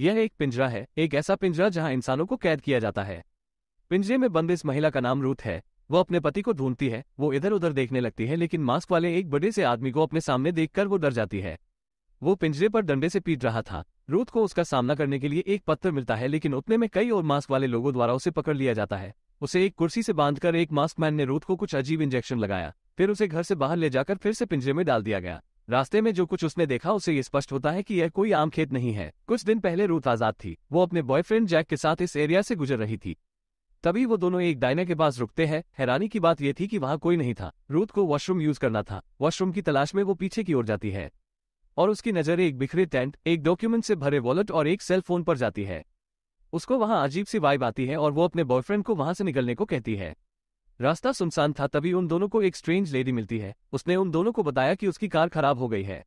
यह एक पिंजरा है एक ऐसा पिंजरा जहां इंसानों को कैद किया जाता है पिंजरे में बंद इस महिला का नाम रूथ है वो अपने पति को ढूंढती है वो इधर उधर देखने लगती है लेकिन मास्क वाले एक बड़े से आदमी को अपने सामने देखकर वो डर जाती है वो पिंजरे पर डंडे से पीट रहा था रूथ को उसका सामना करने के लिए एक पत्थर मिलता है लेकिन उतने में कई और मास्क वाले लोगों द्वारा उसे पकड़ लिया जाता है उसे एक कुर्सी से बांधकर एक मास्क मैन ने रूथ को कुछ अजीब इंजेक्शन लगाया फिर उसे घर से बाहर ले जाकर फिर से पिंजरे में डाल दिया गया रास्ते में जो कुछ उसने देखा उसे ये स्पष्ट होता है कि यह कोई आम खेत नहीं है कुछ दिन पहले रूथ आजाद थी वो अपने बॉयफ्रेंड जैक के साथ इस एरिया से गुजर रही थी तभी वो दोनों एक डायना के पास रुकते हैं हैरानी की बात यह थी कि वहां कोई नहीं था रूथ को वॉशरूम यूज करना था वॉशरूम की तलाश में वो पीछे की ओर जाती है और उसकी नजर एक बिखरे टेंट एक डॉक्यूमेंट से भरे वॉलेट और एक सेल फोन पर जाती है उसको वहां अजीब सी वाइब आती है और वो अपने बॉयफ्रेंड को वहां से निकलने को कहती है रास्ता सुनसान था तभी उन दोनों को एक स्ट्रेंज लेडी मिलती है उसने उन दोनों को बताया कि उसकी कार खराब हो गई है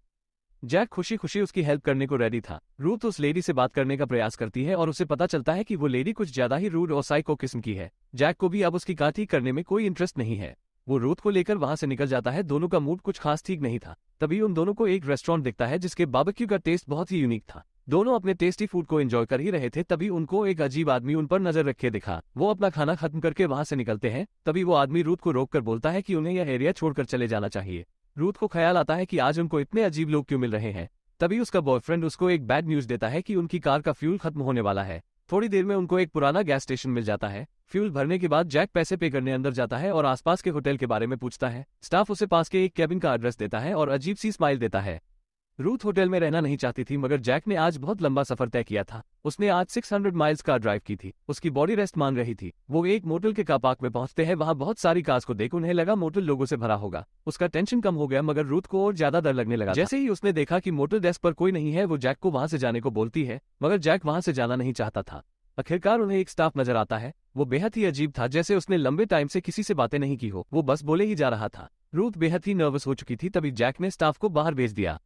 जैक खुशी खुशी उसकी हेल्प करने को रेडी था रूथ उस लेडी से बात करने का प्रयास करती है और उसे पता चलता है कि वो लेडी कुछ ज्यादा ही रूड और साइको किस्म की है जैक को भी अब उसकी कार ठीक करने में कोई इंटरेस्ट नहीं है वो रूथ को लेकर वहां से निकल जाता है दोनों का मूड कुछ खास ठीक नहीं था तभी उन दोनों को एक रेस्टोरेंट दिखता है जिसके बाबक्यू का टेस्ट बहुत ही यूनिक था दोनों अपने टेस्टी फूड को एंजॉय कर ही रहे थे तभी उनको एक अजीब आदमी उन पर नजर रखे दिखा वो अपना खाना खत्म करके वहां से निकलते हैं तभी वो आदमी रूथ को रोक कर बोलता है कि उन्हें यह एरिया छोड़कर चले जाना चाहिए रूथ को ख्याल आता है कि आज उनको इतने अजीब लोग क्यों मिल रहे हैं तभी उसका बॉयफ्रेंड उसको एक बैड न्यूज देता है कि उनकी कार का फ्यूल खत्म होने वाला है थोड़ी देर में उनको एक पुराना गैस स्टेशन मिल जाता है फ्यूल भरने के बाद जैक पैसे पे करने अंदर जाता है और आसपास के होटल के बारे में पूछता है स्टाफ उसे पास के एक कैबिन का एड्रेस देता है और अजीब सी स्माइल देता है रूथ होटल में रहना नहीं चाहती थी मगर जैक ने आज बहुत लंबा सफर तय किया था उसने आज 600 माइल्स कार ड्राइव की थी उसकी बॉडी रेस्ट मांग रही थी वो एक मोटल के कापाक में पहुंचते हैं वहां बहुत सारी कार्स को देख उन्हें लगा मोटल लोगों से भरा होगा उसका टेंशन कम हो गया मगर रूथ को और ज्यादा डर लगने लगा जैसे ही उसने देखा कि मोटल डेस्क पर कोई नहीं है वो जैक को वहां से जाने को बोलती है मगर जैक वहां से जाना नहीं चाहता था आखिरकार उन्हें एक स्टाफ नजर आता है वो बेहद ही अजीब था जैसे उसने लंबे टाइम से किसी से बातें नहीं की हो वो बस बोले ही जा रहा था रूथ बेहद ही नर्वस हो चुकी थी तभी जैक ने स्टाफ को बाहर भेज दिया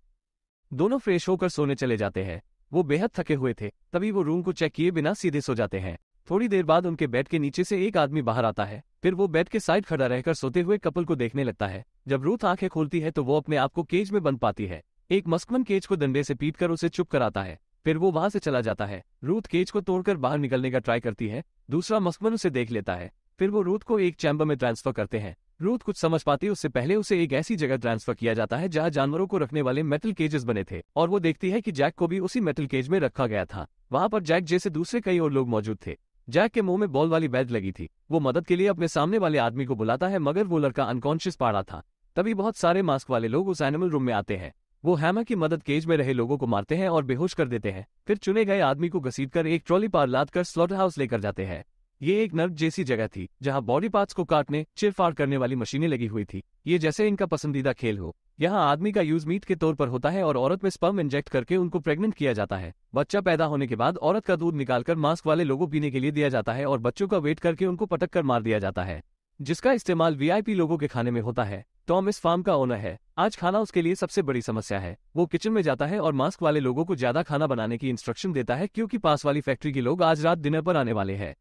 दोनों फ्रेश होकर सोने चले जाते हैं वो बेहद थके हुए थे तभी वो रूम को चेक किए बिना सीधे सो जाते हैं थोड़ी देर बाद उनके बेड के नीचे से एक आदमी बाहर आता है फिर वो बेड के साइड खड़ा रहकर सोते हुए कपल को देखने लगता है जब रूथ आंखें खोलती है तो वो अपने आप को केज में बंद पाती है एक मस्कमन केज को डंडे से पीट कर उसे चुप कराता है फिर वो वहां से चला जाता है रूथ केज को तोड़कर बाहर निकलने का ट्राई करती है दूसरा मस्कमन उसे देख लेता है फिर वो रूथ को एक चैम्बर में ट्रांसफर करते हैं रूथ कुछ समझ पाती उससे पहले उसे एक ऐसी जगह ट्रांसफर किया जाता है जहां जानवरों को रखने वाले मेटल केजेस बने थे और वो देखती है कि जैक को भी उसी मेटल केज में रखा गया था वहां पर जैक जैसे दूसरे कई और लोग मौजूद थे जैक के मुंह में बॉल वाली बैद लगी थी वो मदद के लिए अपने सामने वाले आदमी को बुलाता है मगर वो लड़का अनकॉन्शियस पाड़ा था तभी बहुत सारे मास्क वाले लोग उस एनिमल रूम में आते हैं वो हैमर की मदद केज में रहे लोगों को मारते हैं और बेहोश कर देते हैं फिर चुने गए आदमी को घसीट कर एक ट्रॉली पार लाद कर स्लॉटर हाउस लेकर जाते हैं ये एक नर्क जैसी जगह थी जहाँ बॉडी पार्ट्स को काटने चिरफाड़ करने वाली मशीनें लगी हुई थी ये जैसे इनका पसंदीदा खेल हो यहाँ आदमी का यूज मीट के तौर पर होता है और औरत में स्पम इंजेक्ट करके उनको प्रेग्नेंट किया जाता है बच्चा पैदा होने के बाद औरत का दूध निकालकर मास्क वाले लोगों पीने के लिए दिया जाता है और बच्चों का वेट करके उनको पटक कर मार दिया जाता है जिसका इस्तेमाल वीआईपी लोगों के खाने में होता है टॉम इस फार्म का ओनर है आज खाना उसके लिए सबसे बड़ी समस्या है वो किचन में जाता है और मास्क वाले लोगों को ज्यादा खाना बनाने की इंस्ट्रक्शन देता है क्योंकि पास वाली फैक्ट्री के लोग आज रात डिनर पर आने वाले हैं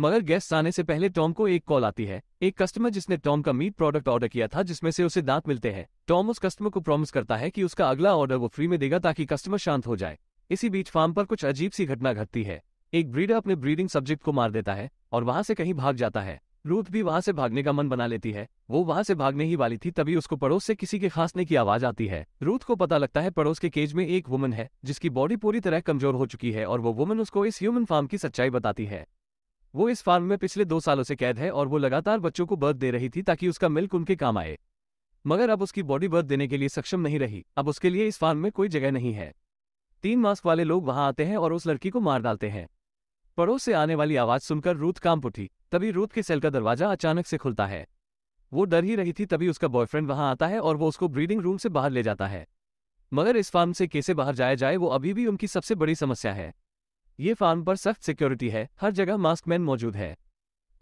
मगर गेस्ट आने से पहले टॉम को एक कॉल आती है एक कस्टमर जिसने टॉम का मीट प्रोडक्ट ऑर्डर किया था जिसमें से उसे दांत मिलते हैं टॉम उस कस्टमर को प्रॉमिस करता है कि उसका अगला ऑर्डर वो फ्री में देगा ताकि कस्टमर शांत हो जाए इसी बीच फार्म पर कुछ अजीब सी घटना घटती है एक ब्रीडर अपने ब्रीडिंग सब्जेक्ट को मार देता है और वहां से कहीं भाग जाता है रूथ भी वहां से भागने का मन बना लेती है वो वहां से भागने ही वाली थी तभी उसको पड़ोस से किसी के खांसने की आवाज आती है रूथ को पता लगता है पड़ोस के केज में एक वुमन है जिसकी बॉडी पूरी तरह कमजोर हो चुकी है और वो वुमन उसको इस ह्यूमन फार्म की सच्चाई बताती है वो इस फार्म में पिछले दो सालों से कैद है और वो लगातार बच्चों को बर्थ दे रही थी ताकि उसका मिल्क उनके काम आए मगर अब उसकी बॉडी बर्थ देने के लिए सक्षम नहीं रही अब उसके लिए इस फार्म में कोई जगह नहीं है तीन मास्क वाले लोग वहां आते हैं और उस लड़की को मार डालते हैं पड़ोस से आने वाली आवाज सुनकर रूथ कांप उठी तभी रूथ के सेल का दरवाजा अचानक से खुलता है वो डर ही रही थी तभी उसका बॉयफ्रेंड वहां आता है और वो उसको ब्रीडिंग रूम से बाहर ले जाता है मगर इस फार्म से कैसे बाहर जाया जाए वो अभी भी उनकी सबसे बड़ी समस्या है ये फार्म पर सख्त सिक्योरिटी है हर जगह मास्क मैन मौजूद है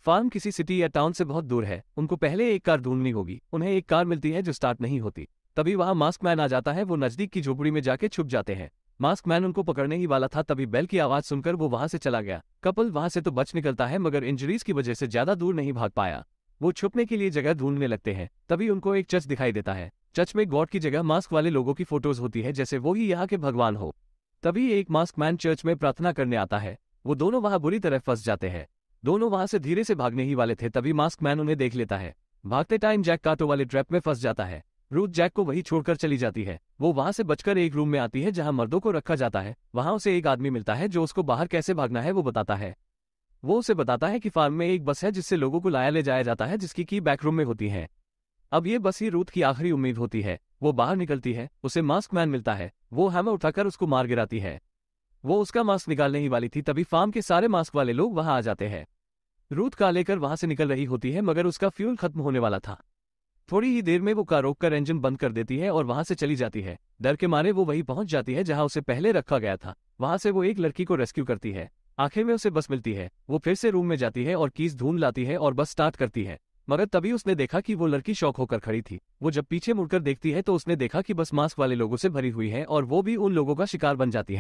फार्म किसी सिटी या टाउन से बहुत दूर है उनको पहले एक कार ढूंढनी होगी उन्हें एक कार मिलती है जो स्टार्ट नहीं होती तभी वहां मास्क मैन आ जाता है वो नजदीक की झोपड़ी में जाके छुप जाते हैं मास्क मैन उनको पकड़ने ही वाला था तभी बेल की आवाज सुनकर वो वहां से चला गया कपल वहां से तो बच निकलता है मगर इंजरीज की वजह से ज्यादा दूर नहीं भाग पाया वो छुपने के लिए जगह ढूंढने लगते हैं तभी उनको एक चर्च दिखाई देता है चर्च में गॉड की जगह मास्क वाले लोगों की फोटोज होती है जैसे वो ही यहाँ के भगवान हो तभी एक मास्क मैन चर्च में प्रार्थना करने आता है वो दोनों वहां बुरी तरह फंस जाते हैं दोनों वहां से धीरे से भागने ही वाले थे तभी मास्क मैन उन्हें देख लेता है भागते टाइम जैक कांटो वाले ट्रैप में फंस जाता है रूथ जैक को वही छोड़कर चली जाती है वो वहां से बचकर एक रूम में आती है जहां मर्दों को रखा जाता है वहां उसे एक आदमी मिलता है जो उसको बाहर कैसे भागना है वो बताता है वो उसे बताता है कि फार्म में एक बस है जिससे लोगों को लाया ले जाया जाता है जिसकी की बैक रूम में होती है अब ये बस ही रूथ की आखिरी उम्मीद होती है वो बाहर निकलती है उसे मास्क मैन मिलता है वो हैमर उठाकर उसको मार गिराती है वो उसका मास्क निकालने ही वाली थी तभी फार्म के सारे मास्क वाले लोग वहां आ जाते हैं रूथ का लेकर वहां से निकल रही होती है मगर उसका फ्यूल खत्म होने वाला था थोड़ी ही देर में वो कार रोककर इंजन बंद कर देती है और वहां से चली जाती है डर के मारे वो वहीं पहुंच जाती है जहां उसे पहले रखा गया था वहां से वो एक लड़की को रेस्क्यू करती है आखिर में उसे बस मिलती है वो फिर से रूम में जाती है और कीज ढूंढ लाती है और बस स्टार्ट करती है मगर तभी उसने देखा कि वो लड़की शौक होकर खड़ी थी वो जब पीछे मुड़कर देखती है तो उसने देखा कि बस मास्क वाले लोगों से भरी हुई है और वो भी उन लोगों का शिकार बन जाती है